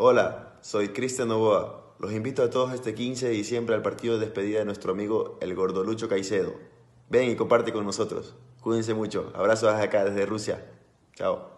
Hola, soy Cristian Novoa. Los invito a todos este 15 de diciembre al partido de despedida de nuestro amigo el Gordolucho Caicedo. Ven y comparte con nosotros. Cuídense mucho. Abrazos acá desde Rusia. Chao.